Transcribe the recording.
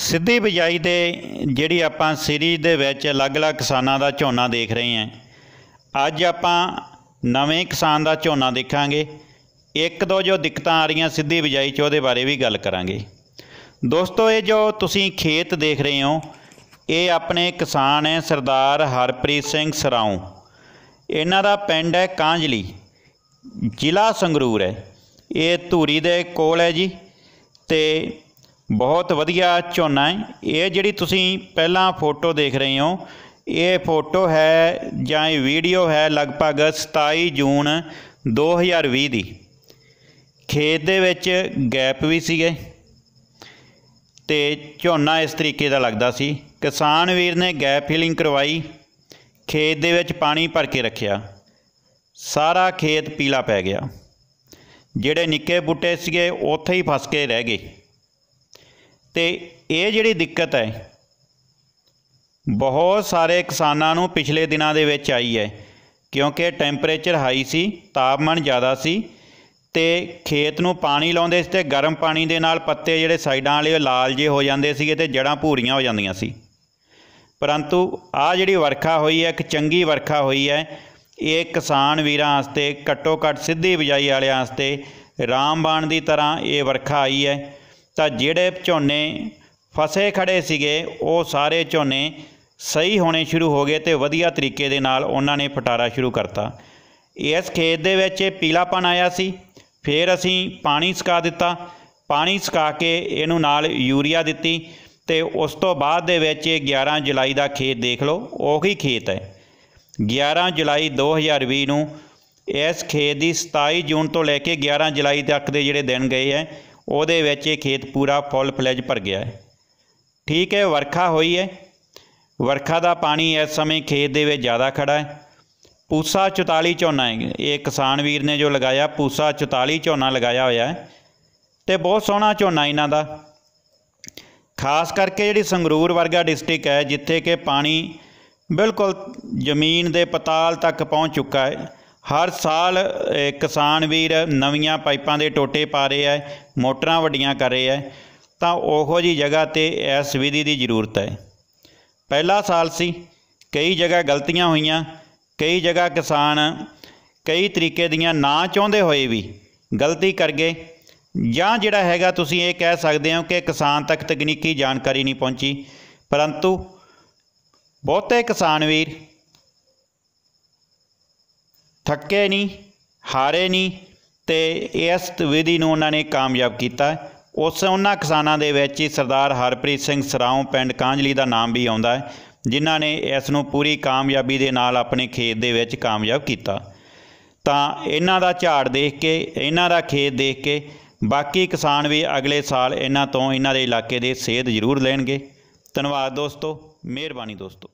ਸਿੱਧੀ ਬਿਜਾਈ ਦੇ ਜਿਹੜੀ ਆਪਾਂ ਸੀਰੀਜ਼ ਦੇ ਵਿੱਚ ਅਲੱਗ-ਅਲੱਗ ਕਿਸਾਨਾਂ ਦਾ ਝੋਨਾ ਦੇਖ ਰਹੇ ਹਾਂ ਅੱਜ ਆਪਾਂ ਨਵੇਂ ਕਿਸਾਨ ਦਾ ਝੋਨਾ ਦੇਖਾਂਗੇ ਇੱਕ ਦੋ ਜੋ ਦਿੱਕਤਾਂ ਆ ਰਹੀਆਂ ਸਿੱਧੀ ਬਿਜਾਈ 'ਚ ਉਹਦੇ ਬਾਰੇ ਵੀ ਗੱਲ ਕਰਾਂਗੇ ਦੋਸਤੋ ਇਹ ਜੋ ਤੁਸੀਂ ਖੇਤ ਦੇਖ ਰਹੇ ਹੋ ਇਹ ਆਪਣੇ ਕਿਸਾਨ ਹੈ ਸਰਦਾਰ ਹਰਪ੍ਰੀਤ ਸਿੰਘ ਸਰਾਉ ਇਹਨਾਂ ਦਾ ਪਿੰਡ ਹੈ ਕਾਂਜਲੀ ਜ਼ਿਲ੍ਹਾ ਸੰਗਰੂਰ ਹੈ ਇਹ ਧੂਰੀ ਦੇ ਕੋਲ ਹੈ ਜੀ ਤੇ ਬਹੁਤ ਵਧੀਆ ਝੋਨਾ ਹੈ ਇਹ ਜਿਹੜੀ ਤੁਸੀਂ ਪਹਿਲਾਂ ਫੋਟੋ ਦੇਖ ਰਹੇ ਹੋ ਇਹ ਫੋਟੋ ਹੈ ਜਾਂ ਇਹ ਵੀਡੀਓ ਹੈ ਲਗਭਗ 27 ਜੂਨ 2020 ਦੀ ਖੇਤ ਦੇ ਵਿੱਚ ਗੈਪ ਵੀ ਸੀਗੇ ਤੇ ਝੋਨਾ ਇਸ ਤਰੀਕੇ ਦਾ ਲੱਗਦਾ ਸੀ ਕਿਸਾਨ ਵੀਰ ਨੇ ਗੈਪ ਫਿਲਿੰਗ ਕਰਵਾਈ ਖੇਤ ਦੇ ਵਿੱਚ ਪਾਣੀ ਭਰ ਕੇ ਰੱਖਿਆ ਸਾਰਾ ਖੇਤ ਪੀਲਾ ਪੈ ਗਿਆ ਜਿਹੜੇ ਨਿੱਕੇ ਬੁੱਟੇ ਸੀਗੇ ਉੱਥੇ ਹੀ ਫਸ ਕੇ ਰਹਿ ਗਏ ਤੇ ਇਹ ਜਿਹੜੀ ਦਿੱਕਤ ਹੈ ਬਹੁਤ ਸਾਰੇ ਕਿਸਾਨਾਂ ਨੂੰ ਪਿਛਲੇ ਦਿਨਾਂ ਦੇ ਵਿੱਚ ਆਈ ਹੈ ਕਿਉਂਕਿ ਟੈਂਪਰੇਚਰ ਹਾਈ ਸੀ ਤਾਪਮਾਨ ਜ਼ਿਆਦਾ ਸੀ ਤੇ ਖੇਤ ਨੂੰ ਪਾਣੀ ਲਾਉਂਦੇ ਸੀ ਤੇ ਗਰਮ ਪਾਣੀ ਦੇ ਨਾਲ ਪੱਤੇ ਜਿਹੜੇ ਸਾਈਡਾਂ ਵਾਲੇ ਲਾਲ ਜੇ ਹੋ ਜਾਂਦੇ ਸੀਗੇ ਤੇ ਜੜਾਂ ਭੂਰੀਆਂ ਹੋ ਜਾਂਦੀਆਂ ਸੀ ਪਰੰਤੂ ਆ ਜਿਹੜੀ ਵਰਖਾ ਹੋਈ ਹੈ ਇੱਕ ਚੰਗੀ ਵਰਖਾ ਹੋਈ ਹੈ ਇਹ ਕਿਸਾਨ ਵੀਰਾਂ ਵਾਸਤੇ ਘੱਟੋ ਘੱਟ ਸਿੱਧੀ ਬਿਜਾਈ ਵਾਲਿਆਂ ਵਾਸਤੇ ਰਾਮਬਾਣ ਦੀ ਤਰ੍ਹਾਂ ਇਹ ਵਰਖਾ ਆਈ ਹੈ ਤਾਂ ਜਿਹੜੇ ਝੋਨੇ ਫਸੇ ਖੜੇ ਸੀਗੇ ਉਹ ਸਾਰੇ ਝੋਨੇ ਸਹੀ ਹੋਣੇ ਸ਼ੁਰੂ ਹੋ ਗਏ ਤੇ ਵਧੀਆ ਤਰੀਕੇ ਦੇ ਨਾਲ ਉਹਨਾਂ ਨੇ ਫਟਾਰਾ ਸ਼ੁਰੂ ਕਰਤਾ ਇਸ ਖੇਤ ਦੇ ਵਿੱਚ ਪੀਲਾਪਨ ਆਇਆ ਸੀ ਫਿਰ ਅਸੀਂ ਪਾਣੀ ਸਕਾ ਦਿੱਤਾ ਪਾਣੀ ਸਕਾ ਕੇ ਇਹਨੂੰ ਨਾਲ ਯੂਰੀਆ ਦਿੱਤੀ ਤੇ ਉਸ ਤੋਂ ਬਾਅਦ ਦੇ ਵਿੱਚ 11 ਜੁਲਾਈ ਦਾ ਖੇਤ ਦੇਖ ਲਓ ਉਹੀ ਖੇਤ ਹੈ 11 ਜੁਲਾਈ 2020 ਨੂੰ ਇਸ ਖੇਤ ਦੀ 27 ਜੂਨ ਤੋਂ ਲੈ ਕੇ 11 ਜੁਲਾਈ ਤੱਕ ਦੇ ਜਿਹੜੇ ਦਿਨ ਗਏ ਐ ਉਹਦੇ ਵਿੱਚ ਇਹ ਖੇਤ ਪੂਰਾ ਫੁੱਲ ਫਲੇਜ ਭਰ ਗਿਆ ਹੈ ਠੀਕ ਹੈ ਵਰਖਾ ਹੋਈ ਹੈ ਵਰਖਾ ਦਾ ਪਾਣੀ ਇਸ ਸਮੇਂ ਖੇਤ ਦੇ ਵਿੱਚ ਜ਼ਿਆਦਾ ਖੜਾ ਹੈ ਪੂਸਾ 44 ਝੋਨਾ ਹੈ ਇਹ ਕਿਸਾਨ ਵੀਰ ਨੇ ਜੋ ਲਗਾਇਆ ਪੂਸਾ 44 ਝੋਨਾ ਲਗਾਇਆ ਹੋਇਆ ਹੈ ਤੇ ਬਹੁਤ ਸੋਹਣਾ ਝੋਨਾ ਇਹਨਾਂ ਦਾ ਖਾਸ ਕਰਕੇ ਜਿਹੜੀ ਸੰਗਰੂਰ ਵਰਗਾ ਡਿਸਟ੍ਰਿਕਟ ਹੈ ਜਿੱਥੇ ਕਿ ਪਾਣੀ ਬਿਲਕੁਲ ਜ਼ਮੀਨ ਦੇ ਪਤਾਲ ਤੱਕ ਪਹੁੰਚ ਚੁੱਕਾ ਹੈ ਹਰ ਸਾਲ ਕਿਸਾਨ ਵੀਰ ਨਵੀਆਂ ਪਾਈਪਾਂ ਦੇ ਟੋਟੇ ਪਾ ਰਹੇ ਐ ਮੋਟਰਾਂ ਵੱਡੀਆਂ ਕਰ ਰਹੇ ਐ ਤਾਂ ਉਹੋ ਜੀ ਜਗ੍ਹਾ ਤੇ ਇਸ ਵਿਧੀ ਦੀ ਜ਼ਰੂਰਤ ਹੈ ਪਹਿਲਾ ਸਾਲ ਸੀ ਕਈ ਜਗ੍ਹਾ ਗਲਤੀਆਂ ਹੋਈਆਂ ਕਈ ਜਗ੍ਹਾ ਕਿਸਾਨ ਕਈ ਤਰੀਕੇ ਦੀਆਂ ਨਾ ਚਾਹੁੰਦੇ ਹੋਏ ਵੀ ਗਲਤੀ ਕਰ ਗਏ ਜਾਂ ਜਿਹੜਾ ਹੈਗਾ ਤੁਸੀਂ ਇਹ ਕਹਿ ਸਕਦੇ ਹੋ ਕਿ ਕਿਸਾਨ ਤੱਕ ਤਕਨੀਕੀ ਜਾਣਕਾਰੀ ਨਹੀਂ ਪਹੁੰਚੀ ਪਰੰਤੂ ਬਹੁਤੇ ਕਿਸਾਨ ਵੀਰ ਥੱਕੇ ਨਹੀਂ ਹਾਰੇ ਨਹੀਂ ਤੇ ਇਸ ਵਿਧੀ ਨੂੰ ਉਹਨਾਂ ਨੇ ਕਾਮਯਾਬ ਕੀਤਾ ਉਸ ਉਹਨਾਂ ਕਿਸਾਨਾਂ ਦੇ ਵਿੱਚ ਹੀ ਸਰਦਾਰ ਹਰਪ੍ਰੀਤ ਸਿੰਘ ਸਰਾਉਂ ਪਿੰਡ ਕਾਂਝਲੀ ਦਾ ਨਾਮ ਵੀ ਆਉਂਦਾ ਹੈ ਜਿਨ੍ਹਾਂ ਨੇ ਇਸ ਨੂੰ ਪੂਰੀ ਕਾਮਯਾਬੀ ਦੇ ਨਾਲ ਆਪਣੇ ਖੇਤ ਦੇ ਵਿੱਚ ਕਾਮਯਾਬ ਕੀਤਾ ਤਾਂ ਇਹਨਾਂ ਦਾ ਝਾੜ ਦੇਖ ਕੇ ਇਹਨਾਂ ਦਾ ਖੇਤ ਦੇਖ ਕੇ ਬਾਕੀ ਕਿਸਾਨ ਵੀ ਅਗਲੇ ਸਾਲ ਇਹਨਾਂ ਤੋਂ ਇਹਨਾਂ ਦੇ ਇਲਾਕੇ ਦੇ ਸੇਧ ਜ਼ਰੂਰ ਲੈਣਗੇ ਧੰਨਵਾਦ ਦੋਸਤੋ ਮਿਹਰਬਾਨੀ ਦੋਸਤੋ